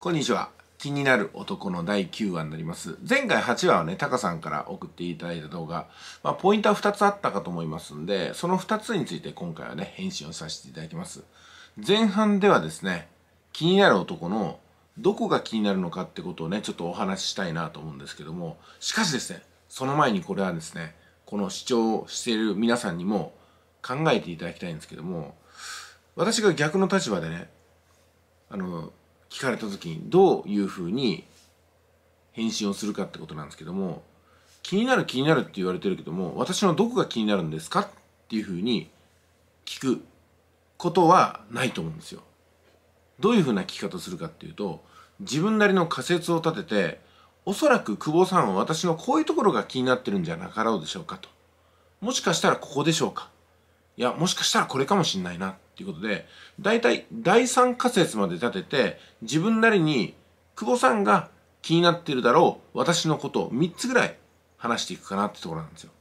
こんにちは。気になる男の第9話になります。前回8話はね、タカさんから送っていただいた動画、まあ、ポイントは2つあったかと思いますんで、その2つについて今回はね、返信をさせていただきます。前半ではですね、気になる男のどこが気になるのかってことをね、ちょっとお話ししたいなと思うんですけども、しかしですね、その前にこれはですね、この視聴している皆さんにも考えていただきたいんですけども、私が逆の立場でね、あの、聞かれた時にどういうふうに返信をするかってことなんですけども気になる気になるって言われてるけども私のどこが気になるんですかっていうふうに聞くことはないと思うんですよ。どういうふうな聞き方するかっていうと自分なりの仮説を立てておそらく久保さんは私のこういうところが気になってるんじゃなかろうでしょうかともしかしたらここでしょうかいやもしかしたらこれかもしんないなということで、大体第3仮説まで立てて、自分なりに久保さんが気になってるだろう、私のことを3つぐらい話していくかなってところなんですよ。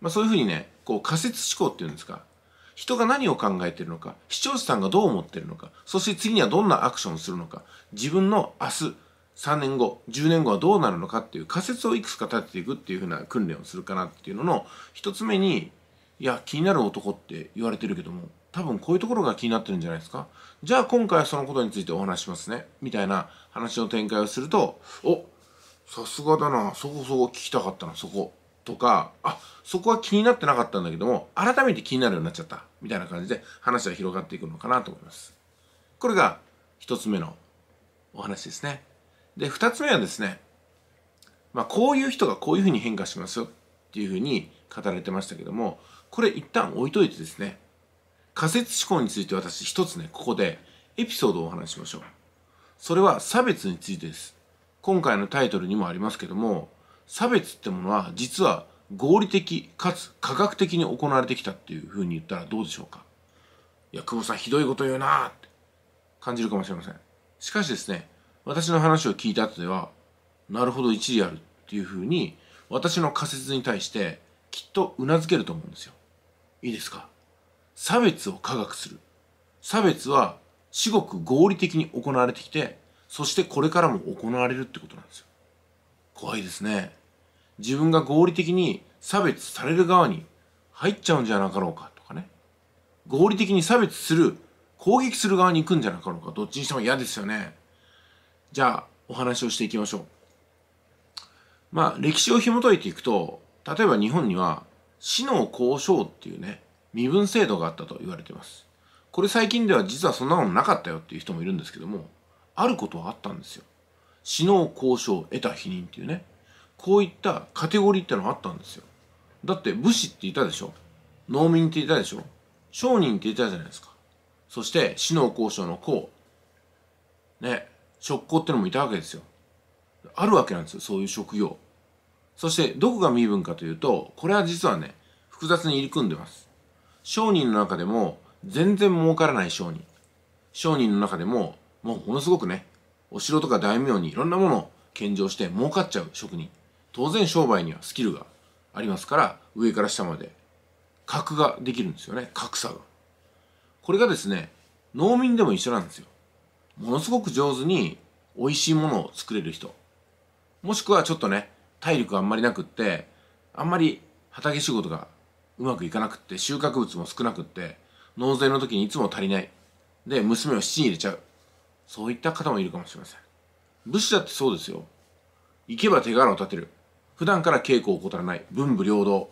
まあそういうふうにね、こう仮説思考っていうんですか、人が何を考えてるのか、視聴者さんがどう思ってるのか、そして次にはどんなアクションをするのか、自分の明日、3年後、10年後はどうなるのかっていう仮説をいくつか立てていくっていうふうな訓練をするかなっていうのの、一つ目に、いや、気になる男って言われてるけども、多分こういうところが気になってるんじゃないですかじゃあ今回はそのことについてお話しますねみたいな話の展開をするとおさすがだなそこそこ聞きたかったなそことかあそこは気になってなかったんだけども改めて気になるようになっちゃったみたいな感じで話は広がっていくのかなと思いますこれが1つ目のお話ですねで2つ目はですねまあ、こういう人がこういうふうに変化しますよっていうふうに語られてましたけどもこれ一旦置いといてですね仮説思考について私一つね、ここでエピソードをお話しましょう。それは差別についてです。今回のタイトルにもありますけども、差別ってものは実は合理的かつ科学的に行われてきたっていうふうに言ったらどうでしょうか。いや、久保さんひどいこと言うなって感じるかもしれません。しかしですね、私の話を聞いた後では、なるほど一理あるっていうふうに私の仮説に対してきっと頷けると思うんですよ。いいですか差別を科学する。差別は至極合理的に行われてきて、そしてこれからも行われるってことなんですよ。怖いですね。自分が合理的に差別される側に入っちゃうんじゃなかろうかとかね。合理的に差別する、攻撃する側に行くんじゃなかろうか。どっちにしても嫌ですよね。じゃあ、お話をしていきましょう。まあ、歴史を紐解いていくと、例えば日本には、死の交渉っていうね、身分制度があったと言われていますこれ最近では実はそんなものなかったよっていう人もいるんですけどもあることはあったんですよ死の交渉得た否認っていうねこういったカテゴリーってのがあったんですよだって武士っていたでしょ農民っていたでしょ商人っていたじゃないですかそして死の交渉の公ね職工ってのもいたわけですよあるわけなんですよそういう職業そしてどこが身分かというとこれは実はね複雑に入り組んでます商人の中でも全然儲からない商人商人の中でももうものすごくねお城とか大名にいろんなものを献上して儲かっちゃう職人当然商売にはスキルがありますから上から下まで格ができるんですよね格差がこれがですね農民でも一緒なんですよものすごく上手に美味しいものを作れる人もしくはちょっとね体力あんまりなくってあんまり畑仕事がうまくいかなくって収穫物も少なくって納税の時にいつも足りないで娘を質に入れちゃうそういった方もいるかもしれません武士だってそうですよ行けば手柄を立てる普段から稽古を怠らない文武両道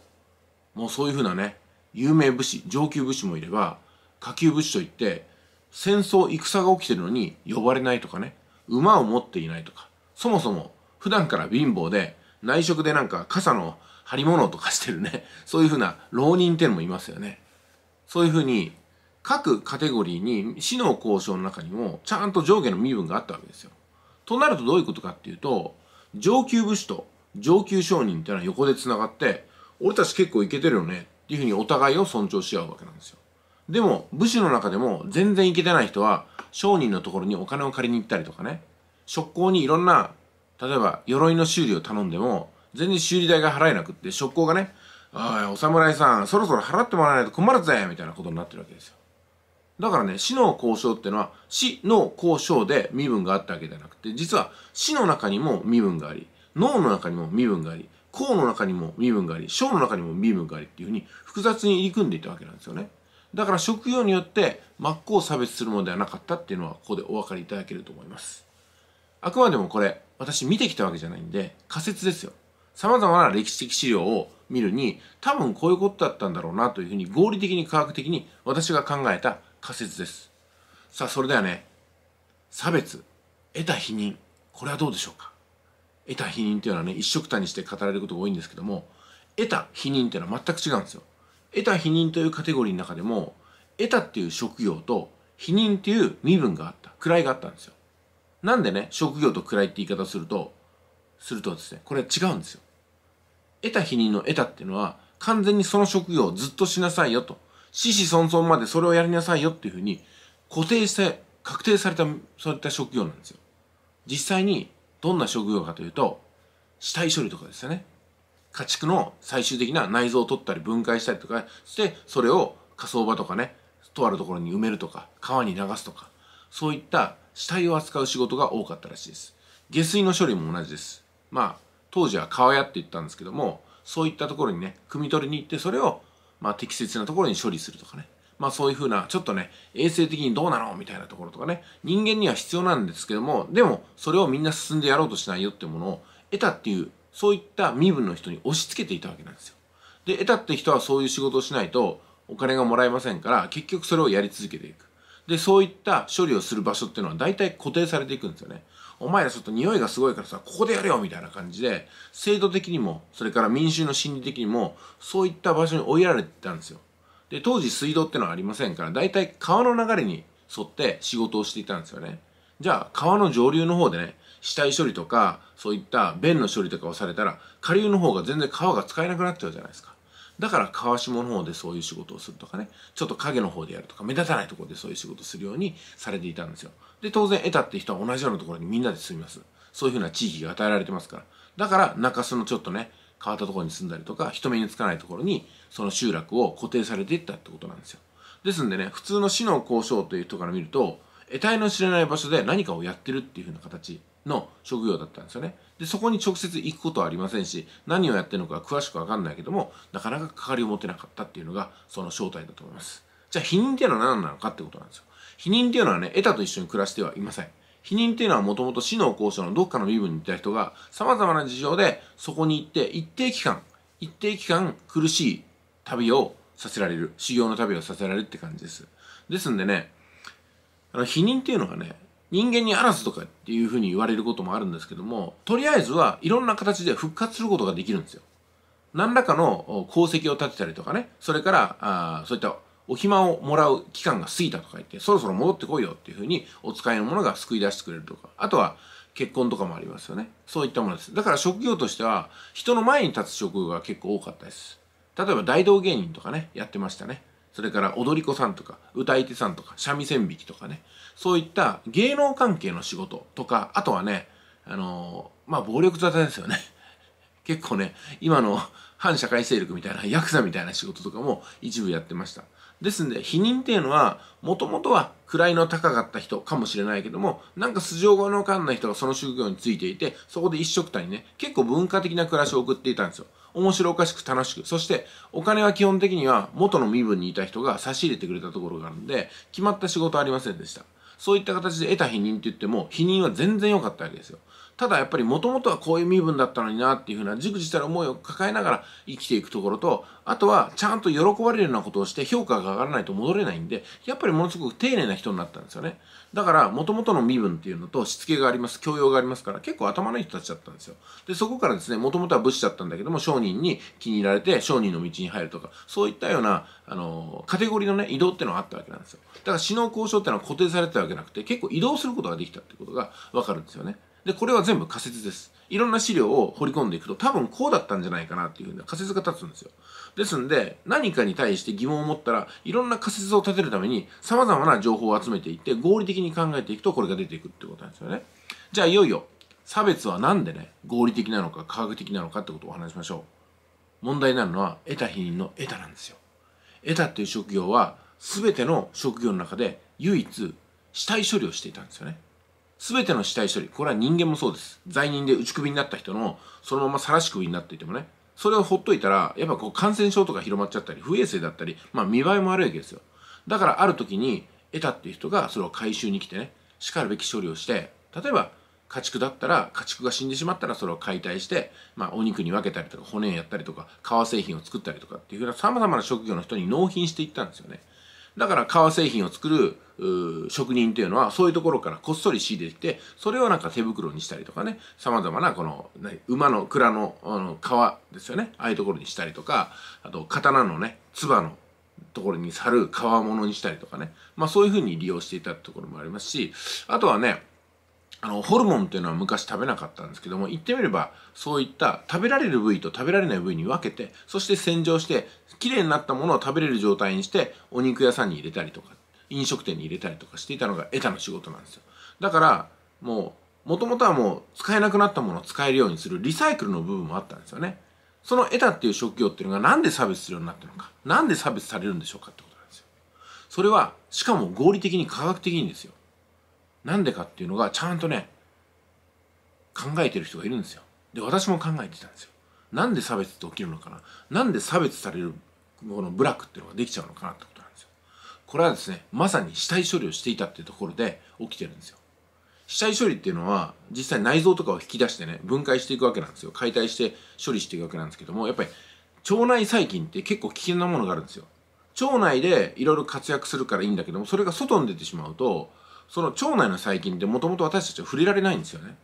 もうそういうふうなね有名武士上級武士もいれば下級武士といって戦争戦が起きてるのに呼ばれないとかね馬を持っていないとかそもそも普段から貧乏で内職でなんか傘の張り物とかしてるね、そういうふうな浪人っていうのもいますよね。そういうふうに、各カテゴリーに死の交渉の中にもちゃんと上下の身分があったわけですよ。となるとどういうことかっていうと、上級武士と上級商人っていうのは横で繋がって、俺たち結構いけてるよねっていうふうにお互いを尊重し合うわけなんですよ。でも、武士の中でも全然いけてない人は、商人のところにお金を借りに行ったりとかね、職工にいろんな、例えば鎧の修理を頼んでも、全然修理代が払えなくって、職工がね、ああ、お侍さん、そろそろ払ってもらわないと困るぜみたいなことになってるわけですよ。だからね、死の交渉ってのは、死の交渉で身分があったわけじゃなくて、実は死の中にも身分があり、脳の中にも身分があり、甲の中にも身分があり、章の中にも身分がありっていうふうに複雑に入り組んでいたわけなんですよね。だから職業によって真っ向を差別するものではなかったっていうのはここでお分かりいただけると思います。あくまでもこれ、私見てきたわけじゃないんで、仮説ですよ。さまざまな歴史的資料を見るに多分こういうことだったんだろうなというふうに合理的に科学的に私が考えた仮説ですさあそれではね差別得た否認これはどうでしょうか得た否認というのはね一色単にして語られることが多いんですけども得た否認というのは全く違うんですよ得た否認というカテゴリーの中でも得たっていう職業と否認っていう身分があった位があったんですよなんでね職業と位って言い方をするとするとですねこれ違うんですよ得た否認の得たっていうのは、完全にその職業をずっとしなさいよと。死死孫孫までそれをやりなさいよっていうふうに、固定して、確定された、そういった職業なんですよ。実際に、どんな職業かというと、死体処理とかですよね。家畜の最終的な内臓を取ったり分解したりとかして、それを火葬場とかね、とあるところに埋めるとか、川に流すとか、そういった死体を扱う仕事が多かったらしいです。下水の処理も同じです。まあ、当時は川屋って言ったんですけどもそういったところにね汲み取りに行ってそれをまあ適切なところに処理するとかねまあそういうふうな、ちょっとね、衛生的にどうなのみたいなところとかね、人間には必要なんですけども、でも、それをみんな進んでやろうとしないよってものを得たっていう、そういった身分の人に押し付けていたわけなんですよ。で、得たって人はそういう仕事をしないと、お金がもらえませんから、結局それをやり続けていく。で、そういった処理をする場所っていうのは大体固定されていくんですよね。お前らちょっと匂いがすごいからさ、ここでやれよみたいな感じで、制度的にも、それから民衆の心理的にも、そういった場所に追いやられてたんですよ。で、当時水道ってのはありませんから、大体川の流れに沿って仕事をしていたんですよね。じゃあ、川の上流の方でね、死体処理とか、そういった便の処理とかをされたら、下流の方が全然川が使えなくなっちゃうじゃないですか。だから川下の方でそういう仕事をするとかね、ちょっと影の方でやるとか、目立たないところでそういう仕事をするようにされていたんですよ。で、当然得たって人は同じようなところにみんなで住みます。そういうふうな地域が与えられてますから。だから中洲のちょっとね、変わったところに住んだりとか、人目につかないところに、その集落を固定されていったってことなんですよ。ですんでね、普通の市の交渉という人から見ると、得体の知れない場所で何かをやってるっていう風な形の職業だったんですよね。で、そこに直接行くことはありませんし、何をやってるのか詳しくわかんないけども、なかなか関わりを持てなかったっていうのが、その正体だと思います。じゃあ、否認っていうのは何なのかってことなんですよ。否認っていうのはね、得たと一緒に暮らしてはいません。否認っていうのはもともと死の交渉のどっかの身分にいた人が、様々な事情でそこに行って、一定期間、一定期間苦しい旅をさせられる、修行の旅をさせられるって感じです。ですんでね、あの、否認っていうのがね、人間にあらずとかっていうふうに言われることもあるんですけども、とりあえずはいろんな形で復活することができるんですよ。何らかの功績を立てたりとかね、それから、あそういったお暇をもらう期間が過ぎたとか言って、そろそろ戻ってこいよっていうふうにお使いのものが救い出してくれるとか、あとは結婚とかもありますよね。そういったものです。だから職業としては、人の前に立つ職業が結構多かったです。例えば大道芸人とかね、やってましたね。それから踊り子さんとか、歌い手さんとか、三味線引きとかね、そういった芸能関係の仕事とか、あとはね、あのー、まあ、暴力沙汰ですよね。結構ね、今の 反社会勢力みたいな、ヤクザみたいな仕事とかも一部やってました。ですんで、否認っていうのは、もともとは位の高かった人かもしれないけども、なんか素性がわかんない人がその職業についていて、そこで一緒くたにね、結構文化的な暮らしを送っていたんですよ。面白おかしく楽しく、そしてお金は基本的には元の身分にいた人が差し入れてくれたところがあるんで、決まった仕事はありませんでした。そういった形で得た否認って言っても、否認は全然良かったわけですよ。ただやっぱりもともとはこういう身分だったのになっていうふうなじくじたる思いを抱えながら生きていくところとあとはちゃんと喜ばれるようなことをして評価が上がらないと戻れないんでやっぱりものすごく丁寧な人になったんですよねだからもともとの身分っていうのとしつけがあります教養がありますから結構頭のいい人たちだったんですよでそこからですねもともとは武士だったんだけども商人に気に入られて商人の道に入るとかそういったようなあのカテゴリーのね移動っていうのがあったわけなんですよだから首脳交渉っていうのは固定されてたわけなくて結構移動することができたってことがわかるんですよねで、これは全部仮説です。いろんな資料を掘り込んでいくと、多分こうだったんじゃないかなっていうふうな仮説が立つんですよ。ですんで、何かに対して疑問を持ったら、いろんな仮説を立てるために、様々な情報を集めていって、合理的に考えていくと、これが出ていくってことなんですよね。じゃあ、いよいよ、差別は何でね、合理的なのか、科学的なのかってことをお話しましょう。問題になるのは、得た否認の得たなんですよ。得たっていう職業は、全ての職業の中で、唯一、死体処理をしていたんですよね。全ての死体処理、これは人間もそうです。罪人で打ち首になった人の、そのまま晒し首になっていてもね、それをほっといたら、やっぱこう感染症とか広まっちゃったり、不衛生だったり、まあ見栄えも悪いわけですよ。だからある時に、得たっていう人がそれを回収に来てね、しかるべき処理をして、例えば家畜だったら、家畜が死んでしまったらそれを解体して、まあお肉に分けたりとか、骨やったりとか、革製品を作ったりとかっていうふうな様々な職業の人に納品していったんですよね。だから革製品を作る職人というのはそういうところからこっそり仕入れてきてそれをなんか手袋にしたりとかねさまざまなこの、ね、馬の蔵のあの皮ですよねああいうところにしたりとかあと刀のね唾のところに去る革物にしたりとかねまあそういうふうに利用していたところもありますしあとはねあのホルモンっていうのは昔食べなかったんですけども言ってみればそういった食べられる部位と食べられない部位に分けてそして洗浄してきれいになったものを食べれる状態にしてお肉屋さんに入れたりとか飲食店に入れたりとかしていたのがエタの仕事なんですよだからもうもともとはもう使えなくなったものを使えるようにするリサイクルの部分もあったんですよねそのエタっていう職業っていうのが何で差別するようになったのか何で差別されるんでしょうかってことなんですよそれはしかも合理的に科学的にですよなんでかっていうのがちゃんとね考えてる人がいるんですよで私も考えてたんですよなんで差別って起きるのかななんで差別されるこのブラックっていうのができちゃうのかなってことなんですよこれはですねまさに死体処理をしていたっていうところで起きてるんですよ死体処理っていうのは実際内臓とかを引き出してね分解していくわけなんですよ解体して処理していくわけなんですけどもやっぱり腸内細菌って結構危険なものがあるんですよ腸内でいろいろ活躍するからいいんだけどもそれが外に出てしまうとその腸内の細菌ってもともと私たちは触れられないんですよね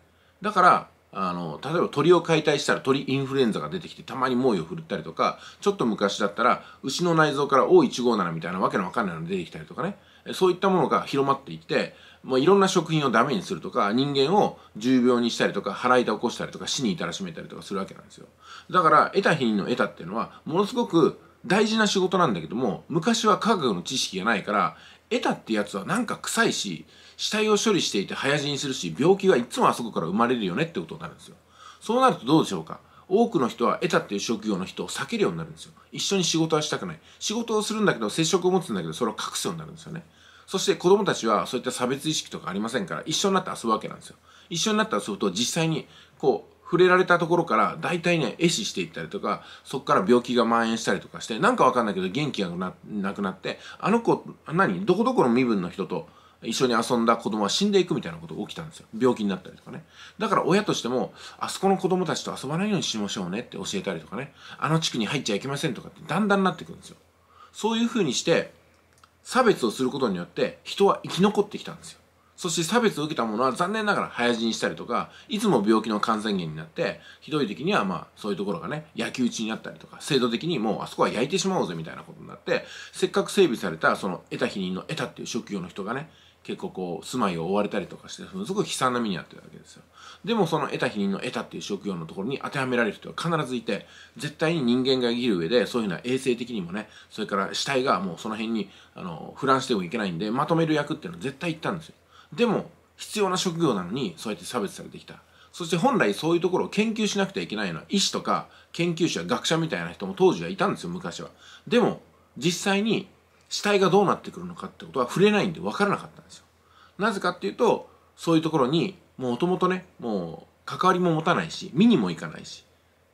だからあの例えば鳥を解体したら鳥インフルエンザが出てきてたまに猛威を振るったりとかちょっと昔だったら牛の内臓から O157 みたいなわけのわかんないのが出てきたりとかねそういったものが広まっていってもういろんな食品をダメにするとか人間を重病にしたりとか腹痛起こしたりとか死に至らしめたりとかするわけなんですよだから得た品の得たっていうのはものすごく大事な仕事なんだけども昔は科学の知識がないからエタってやつはなんか臭いし、死体を処理していて早死にするし、病気がいつもあそこから生まれるよねってことになるんですよ。そうなるとどうでしょうか多くの人はエタっていう職業の人を避けるようになるんですよ。一緒に仕事はしたくない。仕事をするんだけど、接触を持つんだけど、それを隠すようになるんですよね。そして子供たちはそういった差別意識とかありませんから、一緒になって遊ぶわけなんですよ。一緒になって遊ぶと実際に、こう、触れられたところから大体ね、壊死していったりとか、そこから病気が蔓延したりとかして、なんかわかんないけど元気がなくなって、あの子、何どこどこの身分の人と一緒に遊んだ子供は死んでいくみたいなことが起きたんですよ。病気になったりとかね。だから親としても、あそこの子供たちと遊ばないようにしましょうねって教えたりとかね。あの地区に入っちゃいけませんとかってだんだんなってくるんですよ。そういう風にして、差別をすることによって人は生き残ってきたんですよ。そして差別を受けたものは残念ながら早死にしたりとか、いつも病気の感染源になって、ひどい時にはまあそういうところがね、焼き討ちになったりとか、制度的にもうあそこは焼いてしまおうぜみたいなことになって、せっかく整備されたその得た否認の得たっていう職業の人がね、結構こう住まいを追われたりとかして、すごく悲惨な目に遭ってるわけですよ。でもその得た否認の得たっていう職業のところに当てはめられる人は必ずいて、絶対に人間が生きる上で、そういうのは衛生的にもね、それから死体がもうその辺に、あの、腐乱してもいけないんで、まとめる役っていうのは絶対行ったんですよ。でも必要な職業なのにそうやって差別されてきたそして本来そういうところを研究しなくてはいけないのは医師とか研究者学者みたいな人も当時はいたんですよ昔はでも実際に死体がどうなってくるのかってことは触れないんで分からなかったんですよなぜかっていうとそういうところにもともとねもう関わりも持たないし見にも行かないし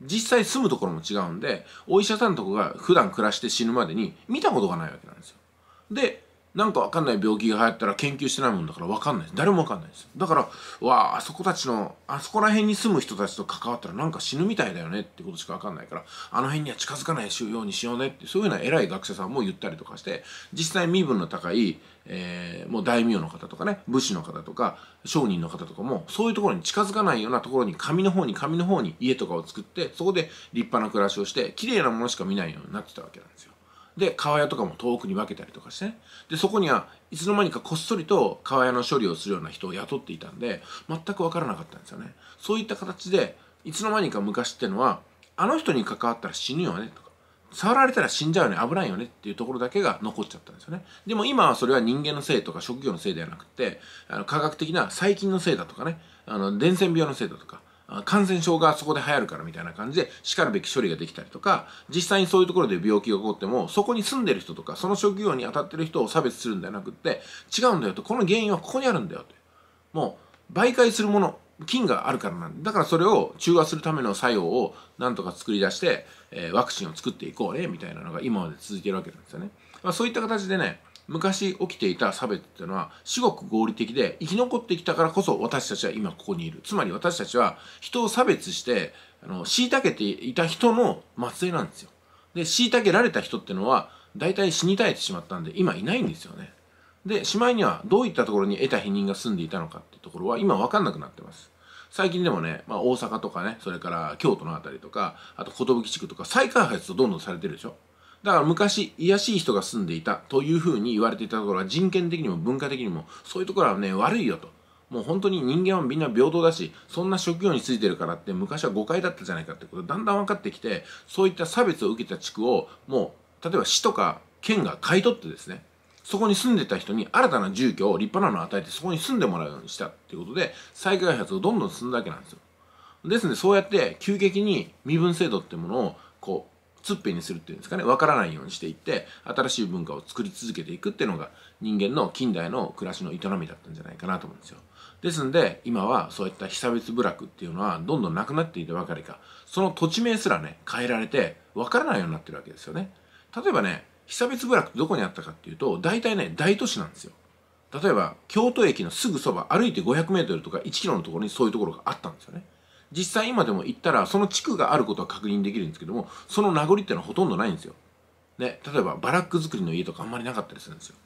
実際住むところも違うんでお医者さんとかが普段暮らして死ぬまでに見たことがないわけなんですよでなんかわかんない病気が流行ったら研究してないもんだからわかんない誰もわかんないですだからわああそこたちのあそこら辺に住む人たちと関わったらなんか死ぬみたいだよねってことしかわかんないからあの辺には近づかないようにしようねってそういうような偉い学者さんも言ったりとかして実際身分の高い、えー、もう大名の方とかね武士の方とか商人の方とかもそういうところに近づかないようなところに紙の方に紙の方に家とかを作ってそこで立派な暮らしをして綺麗なものしか見ないようになってたわけなんですよ。で、川屋とかも遠くに分けたりとかしてね。で、そこにはいつの間にかこっそりと川屋の処理をするような人を雇っていたんで、全く分からなかったんですよね。そういった形で、いつの間にか昔ってのは、あの人に関わったら死ぬよね、とか。触られたら死んじゃうよね、危ないよねっていうところだけが残っちゃったんですよね。でも今はそれは人間のせいとか職業のせいではなくて、あの科学的な細菌のせいだとかね、あの伝染病のせいだとか、感染症がそこで流行るからみたいな感じで、しかるべき処理ができたりとか、実際にそういうところで病気が起こっても、そこに住んでる人とか、その職業に当たってる人を差別するんではなくって、違うんだよと、この原因はここにあるんだよと。もう、媒介するもの、菌があるからなんだ。だからそれを中和するための作用をなんとか作り出して、えー、ワクチンを作っていこうね、みたいなのが今まで続いてるわけなんですよね。まあ、そういった形でね、昔起きていた差別っていうのは至極合理的で生き残ってきたからこそ私たちは今ここにいるつまり私たちは人を差別してあの虐げていた人の末裔なんですよで虐げられた人ってのは大体死に絶えてしまったんで今いないんですよねでしまいにはどういったところに得た否認が住んでいたのかっていうところは今分かんなくなってます最近でもね、まあ、大阪とかねそれから京都の辺りとかあと寿地区とか再開発とどんどんされてるでしょだから昔、卑しい人が住んでいたというふうに言われていたところは人権的にも文化的にも、そういうところはね、悪いよと。もう本当に人間はみんな平等だし、そんな職業についてるからって昔は誤解だったじゃないかってことだんだん分かってきて、そういった差別を受けた地区を、もう、例えば市とか県が買い取ってですね、そこに住んでた人に新たな住居を立派なのを与えてそこに住んでもらうようにしたっていうことで、再開発をどんどん進んだわけなんですよ。ですので、そうやって急激に身分制度ってものを、こう、つっぺにするっていうんですかねわからないようにしていって新しい文化を作り続けていくっていうのが人間の近代の暮らしの営みだったんじゃないかなと思うんですよ。ですんで今はそういった被差別部落っていうのはどんどんなくなっていたばかりかその土地名すらね変えられてわからないようになってるわけですよね。例えばね被差別部落どこにあったかっていうと大体ね大都市なんですよ。例えば京都駅のすぐそば歩いて500メートルとか1キロのところにそういうところがあったんですよね。実際今でも行ったらその地区があることは確認できるんですけどもその名残っていうのはほとんどないんですよ。ね、例えばバラック作りの家とかあんまりなかったりするんですよ。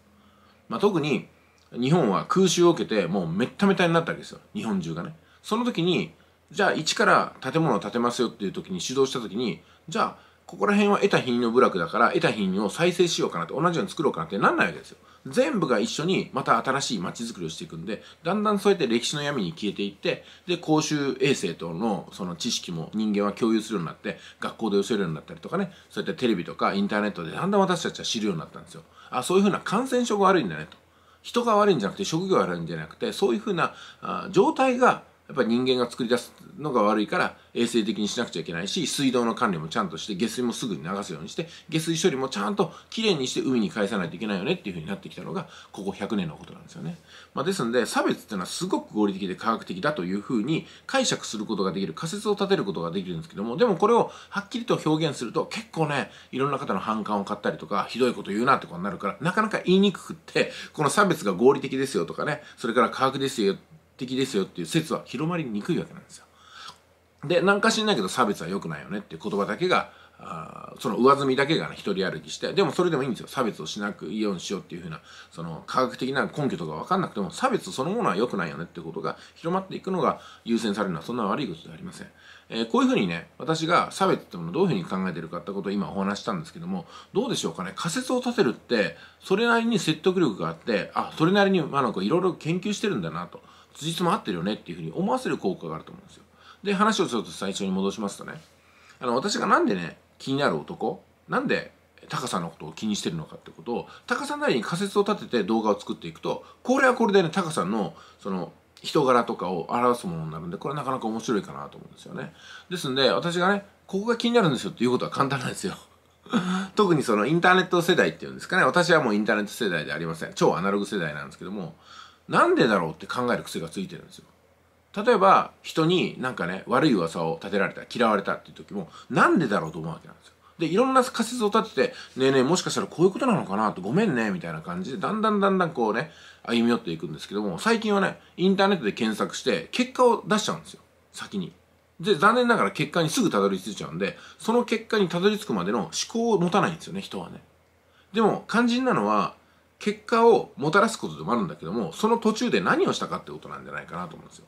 まあ、特に日本は空襲を受けてもうめっためたになったわけですよ日本中がね。その時にじゃあ一から建物を建てますよっていう時に主導した時にじゃあここら辺は得た品の部落だから得た品を再生しようかなって同じように作ろうかなってなんないわけですよ。全部が一緒にまた新しい街づくりをしていくんで、だんだんそうやって歴史の闇に消えていって、で、公衆衛生等のその知識も人間は共有するようになって、学校で寄せるようになったりとかね、そうやってテレビとかインターネットでだんだん私たちは知るようになったんですよ。あ、そういうふうな感染症が悪いんだねと。人が悪いんじゃなくて職業が悪いんじゃなくて、そういうふうなあ状態がやっぱり人間が作り出すのが悪いから衛生的にしなくちゃいけないし水道の管理もちゃんとして下水もすぐに流すようにして下水処理もちゃんときれいにして海に返さないといけないよねっていうふうになってきたのがここ100年のことなんですよね、まあ、ですので差別っていうのはすごく合理的で科学的だというふうに解釈することができる仮説を立てることができるんですけどもでもこれをはっきりと表現すると結構ねいろんな方の反感を買ったりとかひどいこと言うなってことになるからなかなか言いにくくってこの差別が合理的ですよとかねそれから科学ですよ的ですよっていう説は広まりにくいわけなんですよ。で、なんか知んないけど差別は良くないよねっていう言葉だけが、あその上積みだけがね、一人歩きして、でもそれでもいいんですよ。差別をしなくいいようにしようっていうふうな、その科学的な根拠とか分かんなくても、差別そのものは良くないよねってことが広まっていくのが優先されるのはそんな悪いことではありません。えー、こういうふうにね、私が差別ってものをどういうふうに考えてるかってことを今お話したんですけども、どうでしょうかね、仮説を立てるって、それなりに説得力があって、あ、それなりに、まあ、なんかいろいろ研究してるんだなと。辻褄合ってるよねっていうふうに思わせる効果があると思うんですよ。で、話をちょっと最初に戻しますとね、あの、私がなんでね、気になる男、なんでタカさんのことを気にしてるのかってことを、タカさんなりに仮説を立てて動画を作っていくと、これはこれでね、タカさんの、その、人柄とかを表すものになるんで、これなかなか面白いかなと思うんですよね。ですんで、私がね、ここが気になるんですよっていうことは簡単なんですよ。特にそのインターネット世代っていうんですかね、私はもうインターネット世代でありません。超アナログ世代なんですけども、なんでだろうって考える癖がついてるんですよ例えば人になんかね悪い噂を立てられた嫌われたっていう時もなんでだろうと思うわけなんですよでいろんな仮説を立てて「ねえねえもしかしたらこういうことなのかな」と「ごめんね」みたいな感じでだんだんだんだんこうね歩み寄っていくんですけども最近はねインターネットで検索して結果を出しちゃうんですよ先にで残念ながら結果にすぐたどり着いちゃうんでその結果にたどり着くまでの思考を持たないんですよね人はねでも肝心なのは結果をもたらすことでもあるんだけども、その途中で何をしたかってことなんじゃないかなと思うんですよ。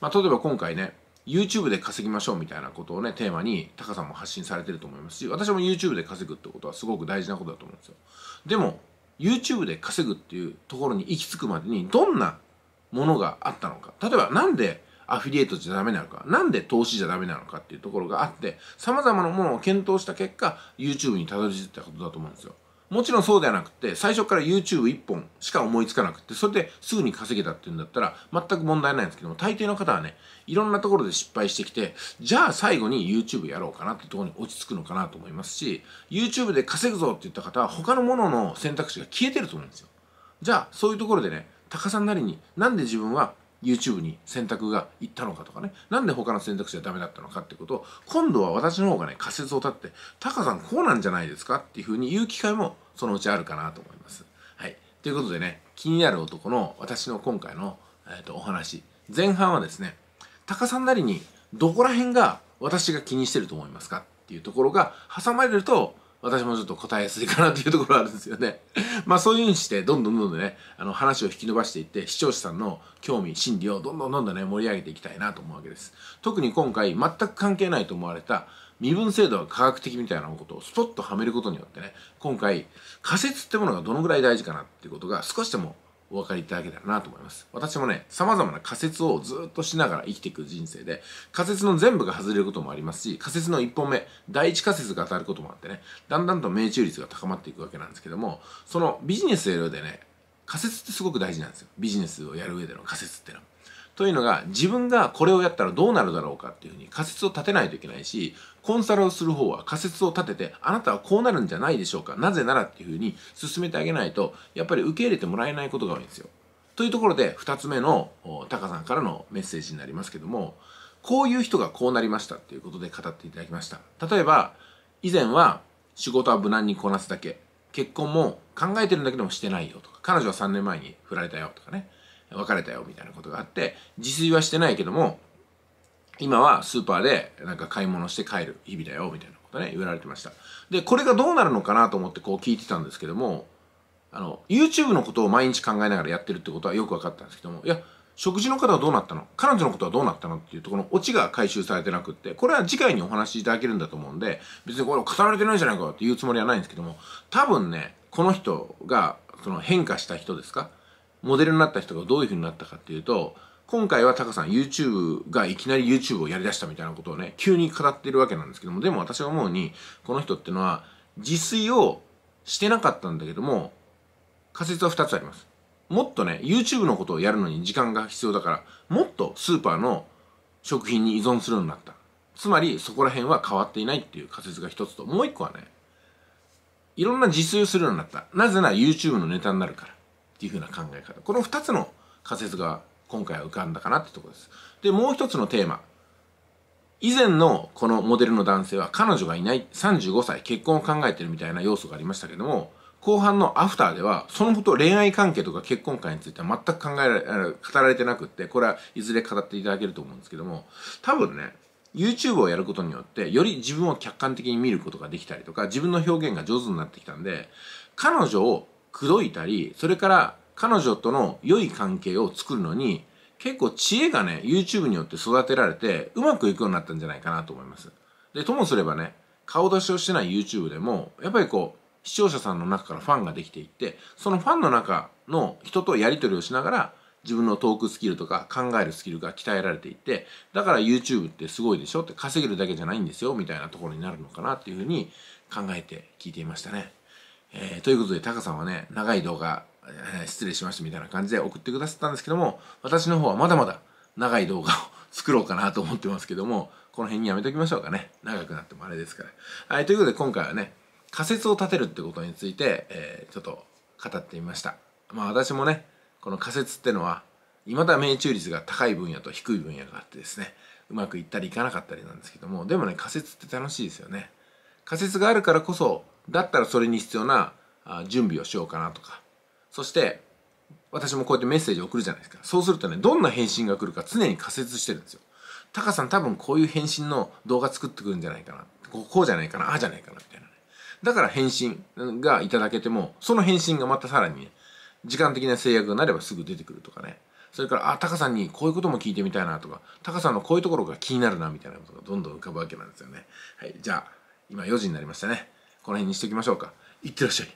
まあ、例えば今回ね、YouTube で稼ぎましょうみたいなことをね、テーマに、タカさんも発信されてると思いますし、私も YouTube で稼ぐってことはすごく大事なことだと思うんですよ。でも、YouTube で稼ぐっていうところに行き着くまでに、どんなものがあったのか。例えば、なんでアフィリエイトじゃダメなのか、なんで投資じゃダメなのかっていうところがあって、様々なものを検討した結果、YouTube にたどり着いたことだと思うんですよ。もちろんそうではなくて、最初から YouTube1 本しか思いつかなくて、それですぐに稼げたっていうんだったら、全く問題ないんですけども、大抵の方はね、いろんなところで失敗してきて、じゃあ最後に YouTube やろうかなってところに落ち着くのかなと思いますし、YouTube で稼ぐぞって言った方は、他のものの選択肢が消えてると思うんですよ。じゃあ、そういうところでね、高さんなりに、なんで自分は YouTube に選択がいったのかとかねなんで他の選択肢はダメだったのかってことを今度は私の方がね仮説を立ってタカさんこうなんじゃないですかっていうふうに言う機会もそのうちあるかなと思います。はい、ということでね気になる男の私の今回の、えーと、とお話前半はですねタカさんなりにどこら辺が私が気にしてると思いますかっていうところが挟まれると私もちょっと答えやすいかなというところあるんですよね。まあそういううにして、どんどんどんどんね、あの話を引き伸ばしていって、視聴者さんの興味、心理をどんどんどんどんね、盛り上げていきたいなと思うわけです。特に今回、全く関係ないと思われた、身分制度は科学的みたいなことをスポッとはめることによってね、今回、仮説ってものがどのぐらい大事かなっていうことが少しでもお分かりいただけたらなと思います。私もね、様々な仮説をずっとしながら生きていく人生で、仮説の全部が外れることもありますし、仮説の1本目、第1仮説が当たることもあってね、だんだんと命中率が高まっていくわけなんですけども、そのビジネスやる上でね、仮説ってすごく大事なんですよ。ビジネスをやる上での仮説ってのは。というのが自分がこれをやったらどうなるだろうかっていうふうに仮説を立てないといけないしコンサルをする方は仮説を立ててあなたはこうなるんじゃないでしょうかなぜならっていうふうに進めてあげないとやっぱり受け入れてもらえないことが多いんですよ。というところで二つ目のタカさんからのメッセージになりますけどもこういう人がこうなりましたっていうことで語っていただきました。例えば以前は仕事は無難にこなすだけ結婚も考えてるんだけどもしてないよとか彼女は3年前に振られたよとかね別れたよみたいなことがあって自炊はしてないけども今はスーパーでなんか買い物して帰る日々だよみたいなことね言われてましたでこれがどうなるのかなと思ってこう聞いてたんですけどもあの YouTube のことを毎日考えながらやってるってことはよく分かったんですけどもいや食事の方はどうなったの彼女のことはどうなったのっていうとこのオチが回収されてなくってこれは次回にお話しいただけるんだと思うんで別にこれ語られてないじゃないかって言うつもりはないんですけども多分ねこの人がその変化した人ですかモデルになった人がどういう風になったかっていうと、今回はタカさん YouTube がいきなり YouTube をやりだしたみたいなことをね、急に語ってるわけなんですけども、でも私が思うに、この人ってのは自炊をしてなかったんだけども、仮説は2つあります。もっとね、YouTube のことをやるのに時間が必要だから、もっとスーパーの食品に依存するようになった。つまりそこら辺は変わっていないっていう仮説が1つと、もう1個はね、いろんな自炊をするようになった。なぜなら YouTube のネタになるから。っていうふうな考え方この2つの仮説が今回は浮かんだかなってとこですでもう一つのテーマ以前のこのモデルの男性は彼女がいない35歳結婚を考えてるみたいな要素がありましたけども後半のアフターではそのこと恋愛関係とか結婚観については全く考えられ語られてなくってこれはいずれ語っていただけると思うんですけども多分ね YouTube をやることによってより自分を客観的に見ることができたりとか自分の表現が上手になってきたんで彼女を口説いたり、それから彼女との良い関係を作るのに、結構知恵がね、YouTube によって育てられて、うまくいくようになったんじゃないかなと思います。で、ともすればね、顔出しをしてない YouTube でも、やっぱりこう、視聴者さんの中からファンができていって、そのファンの中の人とやり取りをしながら、自分のトークスキルとか考えるスキルが鍛えられていって、だから YouTube ってすごいでしょって稼げるだけじゃないんですよ、みたいなところになるのかなっていうふうに考えて聞いていましたね。えー、ということで、タカさんはね、長い動画、えー、失礼しましたみたいな感じで送ってくださったんですけども、私の方はまだまだ長い動画を 作ろうかなと思ってますけども、この辺にやめときましょうかね。長くなってもあれですから。はい、ということで今回はね、仮説を立てるってことについて、えー、ちょっと語ってみました。まあ私もね、この仮説ってのは、未だ命中率が高い分野と低い分野があってですね、うまくいったりいかなかったりなんですけども、でもね、仮説って楽しいですよね。仮説があるからこそ、だったらそれに必要な準備をしようかなとかそして私もこうやってメッセージを送るじゃないですかそうするとねどんな返信が来るか常に仮説してるんですよタカさん多分こういう返信の動画作ってくるんじゃないかなこうじゃないかなああじゃないかなみたいな、ね、だから返信がいただけてもその返信がまたさらにね時間的な制約がなればすぐ出てくるとかねそれから、あ、タカさんにこういうことも聞いてみたいなとか、タカさんのこういうところが気になるなみたいなことがどんどん浮かぶわけなんですよね。はい、じゃあ、今4時になりましたね。この辺にしてときましょうかいってらっしゃい